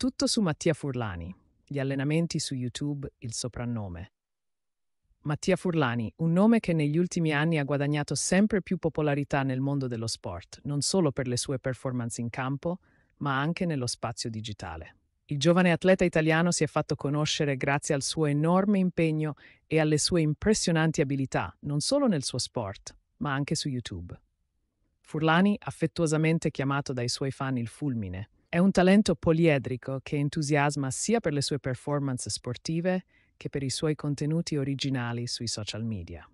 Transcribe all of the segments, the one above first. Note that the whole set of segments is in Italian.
Tutto su Mattia Furlani, gli allenamenti su YouTube, il soprannome. Mattia Furlani, un nome che negli ultimi anni ha guadagnato sempre più popolarità nel mondo dello sport, non solo per le sue performance in campo, ma anche nello spazio digitale. Il giovane atleta italiano si è fatto conoscere grazie al suo enorme impegno e alle sue impressionanti abilità, non solo nel suo sport, ma anche su YouTube. Furlani, affettuosamente chiamato dai suoi fan il fulmine, è un talento poliedrico che entusiasma sia per le sue performance sportive che per i suoi contenuti originali sui social media.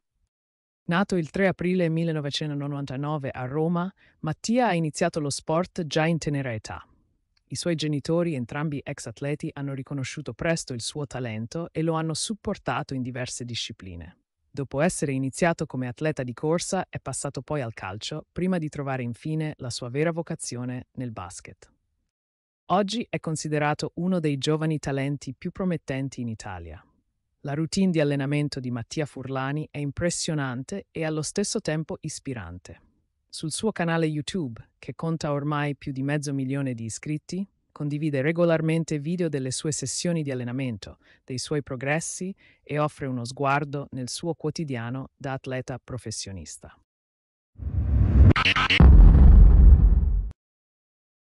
Nato il 3 aprile 1999 a Roma, Mattia ha iniziato lo sport già in tenera età. I suoi genitori, entrambi ex atleti, hanno riconosciuto presto il suo talento e lo hanno supportato in diverse discipline. Dopo essere iniziato come atleta di corsa, è passato poi al calcio, prima di trovare infine la sua vera vocazione nel basket. Oggi è considerato uno dei giovani talenti più promettenti in Italia. La routine di allenamento di Mattia Furlani è impressionante e allo stesso tempo ispirante. Sul suo canale YouTube, che conta ormai più di mezzo milione di iscritti, condivide regolarmente video delle sue sessioni di allenamento, dei suoi progressi e offre uno sguardo nel suo quotidiano da atleta professionista.